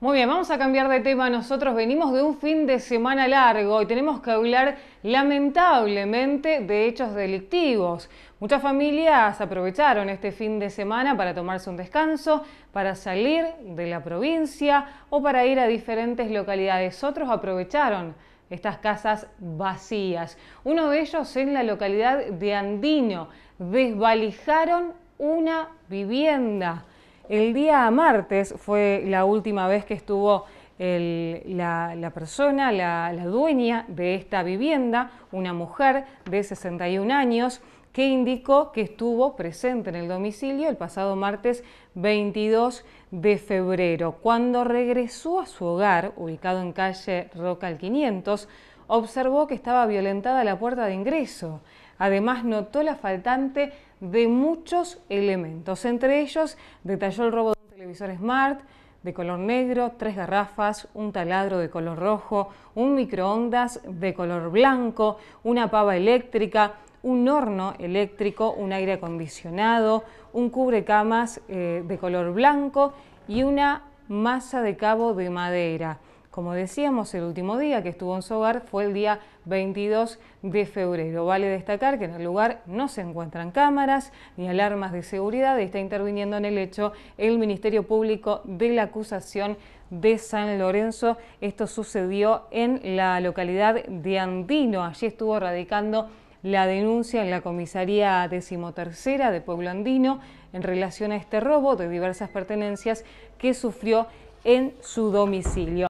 Muy bien, vamos a cambiar de tema. Nosotros venimos de un fin de semana largo y tenemos que hablar lamentablemente de hechos delictivos. Muchas familias aprovecharon este fin de semana para tomarse un descanso, para salir de la provincia o para ir a diferentes localidades. Otros aprovecharon estas casas vacías. Uno de ellos en la localidad de Andino. Desvalijaron una vivienda. El día martes fue la última vez que estuvo la, persona, la, la dueña de esta vivienda, una mujer de 61 años, que indicó que estuvo presente en el domicilio el pasado martes 22 de febrero. Cuando regresó a su hogar, ubicado en calle Roca al 500, observó que estaba violentada la puerta de ingreso. Además, notó la faltante de muchos elementos. Entre ellos, detalló el robo de un televisor Smart, de color negro, tres garrafas, un taladro de color rojo, un microondas de color blanco, una pava eléctrica, un horno eléctrico, un aire acondicionado, un cubrecamas eh, de color blanco y una masa de cabo de madera. Como decíamos, el último día que estuvo en su hogar fue el día 22 de febrero. Vale destacar que en el lugar no se encuentran cámaras ni alarmas de seguridad. Está interviniendo en el hecho el Ministerio Público de la acusación de San Lorenzo. Esto sucedió en la localidad de Andino. Allí estuvo radicando la denuncia en la comisaría decimotercera de Pueblo Andino en relación a este robo de diversas pertenencias que sufrió en su domicilio.